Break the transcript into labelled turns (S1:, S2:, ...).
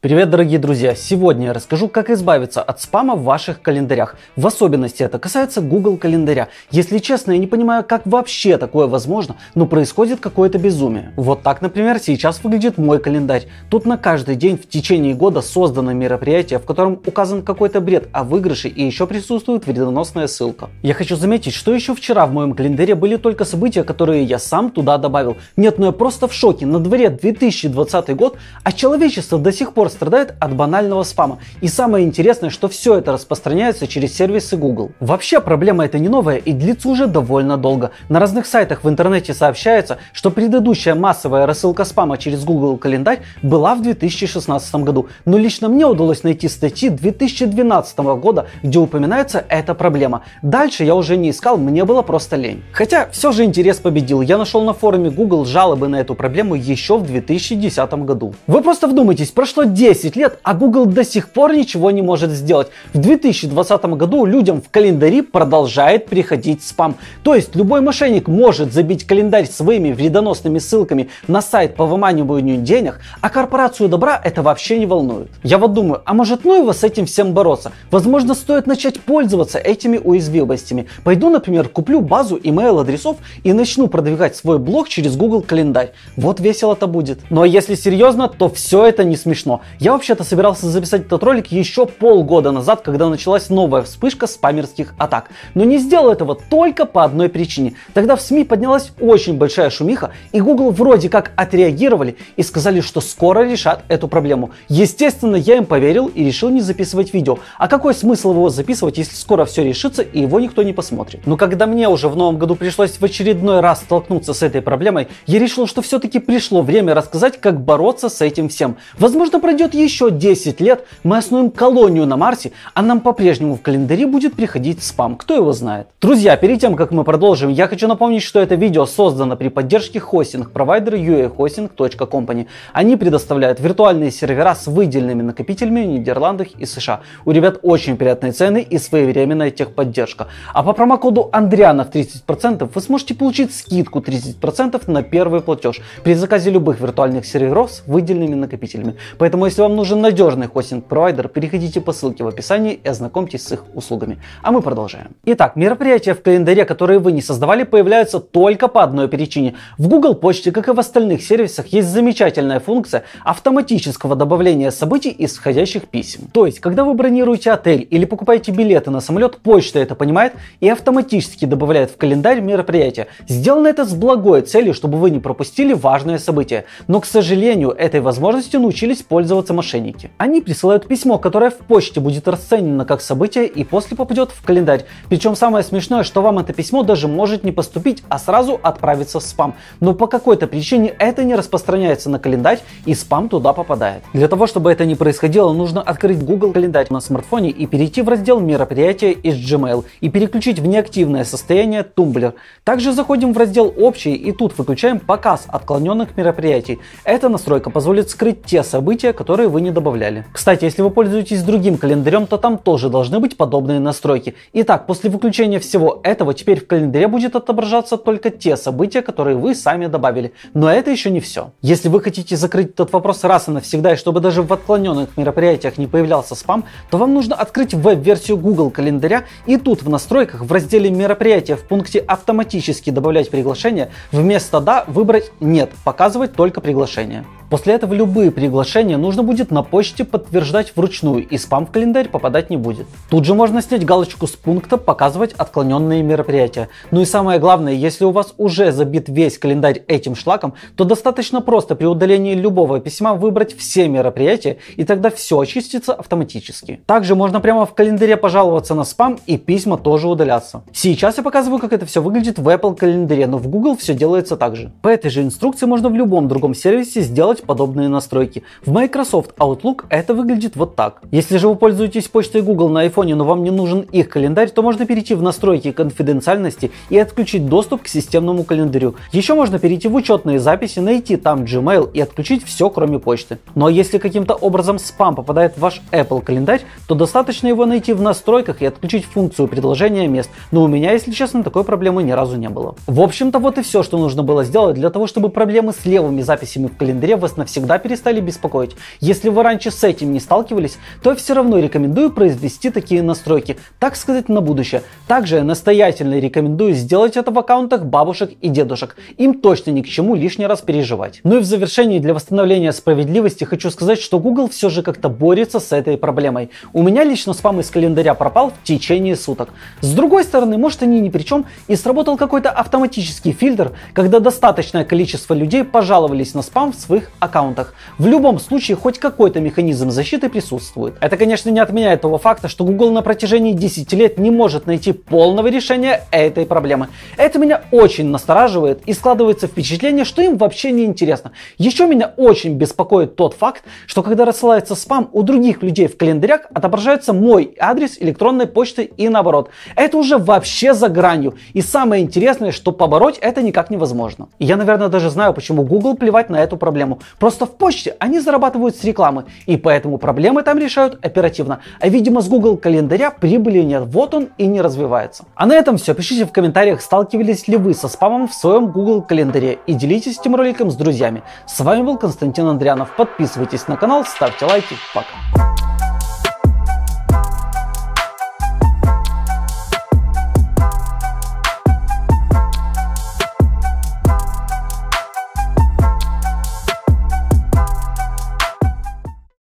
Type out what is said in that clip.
S1: Привет, дорогие друзья! Сегодня я расскажу, как избавиться от спама в ваших календарях. В особенности это касается Google календаря. Если честно, я не понимаю, как вообще такое возможно, но происходит какое-то безумие. Вот так, например, сейчас выглядит мой календарь. Тут на каждый день в течение года создано мероприятие, в котором указан какой-то бред о а выигрыше и еще присутствует вредоносная ссылка. Я хочу заметить, что еще вчера в моем календаре были только события, которые я сам туда добавил. Нет, ну я просто в шоке. На дворе 2020 год, а человечество до сих пор Егор страдает от банального спама. И самое интересное, что все это распространяется через сервисы Google. Вообще проблема эта не новая и длится уже довольно долго. На разных сайтах в интернете сообщается, что предыдущая массовая рассылка спама через Google календарь была в 2016 году. Но лично мне удалось найти статьи 2012 года, где упоминается эта проблема. Дальше я уже не искал, мне было просто лень. Хотя все же интерес победил. Я нашел на форуме Google жалобы на эту проблему еще в 2010 году. Вы просто вдумайтесь, прошло 10 лет, а Google до сих пор ничего не может сделать. В 2020 году людям в календари продолжает приходить спам. То есть любой мошенник может забить календарь своими вредоносными ссылками на сайт по выманиванию денег, а корпорацию добра это вообще не волнует. Я вот думаю, а может ну его с этим всем бороться? Возможно, стоит начать пользоваться этими уязвимостями. Пойду, например, куплю базу email-адресов и начну продвигать свой блог через Google календарь. Вот весело-то будет. Но если серьезно, то все это не смешно. Я вообще-то собирался записать этот ролик еще полгода назад, когда началась новая вспышка спамерских атак, но не сделал этого только по одной причине. Тогда в СМИ поднялась очень большая шумиха, и Google вроде как отреагировали и сказали, что скоро решат эту проблему. Естественно, я им поверил и решил не записывать видео. А какой смысл его записывать, если скоро все решится и его никто не посмотрит? Но когда мне уже в новом году пришлось в очередной раз столкнуться с этой проблемой, я решил, что все-таки пришло время рассказать, как бороться с этим всем. Возможно, про Пройдет еще 10 лет, мы основаем колонию на Марсе, а нам по-прежнему в календаре будет приходить спам. Кто его знает? Друзья, перед тем, как мы продолжим, я хочу напомнить, что это видео создано при поддержке хостинг-провайдера uahosting.company. Они предоставляют виртуальные сервера с выделенными накопителями в Нидерландах и США. У ребят очень приятные цены и своевременная техподдержка. А по промокоду Андрианов 30% вы сможете получить скидку 30% на первый платеж при заказе любых виртуальных серверов с выделенными накопителями. Поэтому если вам нужен надежный хостинг-провайдер, переходите по ссылке в описании и ознакомьтесь с их услугами. А мы продолжаем. Итак, мероприятия в календаре, которые вы не создавали, появляются только по одной причине. В Google Почте, как и в остальных сервисах, есть замечательная функция автоматического добавления событий из входящих писем. То есть, когда вы бронируете отель или покупаете билеты на самолет, почта это понимает и автоматически добавляет в календарь мероприятия. Сделано это с благой целью, чтобы вы не пропустили важное событие. Но, к сожалению, этой возможности научились пользоваться воспользоваться мошенники. Они присылают письмо, которое в почте будет расценено как событие и после попадет в календарь. Причем самое смешное, что вам это письмо даже может не поступить, а сразу отправиться в спам. Но по какой-то причине это не распространяется на календарь и спам туда попадает. Для того, чтобы это не происходило, нужно открыть Google календарь на смартфоне и перейти в раздел мероприятия из Gmail и переключить в неактивное состояние тумблер. Также заходим в раздел общий и тут выключаем показ отклоненных мероприятий. Эта настройка позволит скрыть те события, которые которые вы не добавляли. Кстати, если вы пользуетесь другим календарем, то там тоже должны быть подобные настройки. Итак, после выключения всего этого, теперь в календаре будет отображаться только те события, которые вы сами добавили. Но это еще не все. Если вы хотите закрыть этот вопрос раз и навсегда, и чтобы даже в отклоненных мероприятиях не появлялся спам, то вам нужно открыть веб-версию Google календаря и тут в настройках в разделе мероприятия в пункте автоматически добавлять приглашение вместо да выбрать нет, показывать только приглашение. После этого любые приглашения нужно будет на почте подтверждать вручную и спам в календарь попадать не будет. Тут же можно снять галочку с пункта «Показывать отклоненные мероприятия». Ну и самое главное, если у вас уже забит весь календарь этим шлаком, то достаточно просто при удалении любого письма выбрать все мероприятия, и тогда все очистится автоматически. Также можно прямо в календаре пожаловаться на спам и письма тоже удалятся. Сейчас я показываю, как это все выглядит в Apple календаре, но в Google все делается так же. По этой же инструкции можно в любом другом сервисе сделать делать подобные настройки. В Microsoft Outlook это выглядит вот так. Если же вы пользуетесь почтой Google на iPhone, но вам не нужен их календарь, то можно перейти в настройки конфиденциальности и отключить доступ к системному календарю. Еще можно перейти в учетные записи, найти там Gmail и отключить все, кроме почты. Но если каким-то образом спам попадает в ваш Apple календарь, то достаточно его найти в настройках и отключить функцию предложения мест. Но у меня, если честно, такой проблемы ни разу не было. В общем-то, вот и все, что нужно было сделать для того, чтобы проблемы с левыми записями в календаре в вас навсегда перестали беспокоить. Если вы раньше с этим не сталкивались, то все равно рекомендую произвести такие настройки, так сказать, на будущее. Также я настоятельно рекомендую сделать это в аккаунтах бабушек и дедушек. Им точно ни к чему лишний раз переживать. Ну и в завершении для восстановления справедливости хочу сказать, что Google все же как-то борется с этой проблемой. У меня лично спам из календаря пропал в течение суток. С другой стороны, может они ни при чем и сработал какой-то автоматический фильтр, когда достаточное количество людей пожаловались на спам в своих аккаунтах. В любом случае, хоть какой-то механизм защиты присутствует. Это, конечно, не отменяет того факта, что Google на протяжении 10 лет не может найти полного решения этой проблемы. Это меня очень настораживает и складывается впечатление, что им вообще не интересно. Еще меня очень беспокоит тот факт, что когда рассылается спам, у других людей в календарях отображается мой адрес электронной почты и наоборот. Это уже вообще за гранью. И самое интересное, что побороть это никак невозможно. я, наверное, даже знаю, почему Google плевать на эту проблему. Просто в почте они зарабатывают с рекламы, и поэтому проблемы там решают оперативно. А видимо с Google календаря прибыли нет, вот он и не развивается. А на этом все. Пишите в комментариях, сталкивались ли вы со спамом в своем Google календаре и делитесь этим роликом с друзьями. С вами был Константин Андрианов. Подписывайтесь на канал, ставьте лайки. Пока.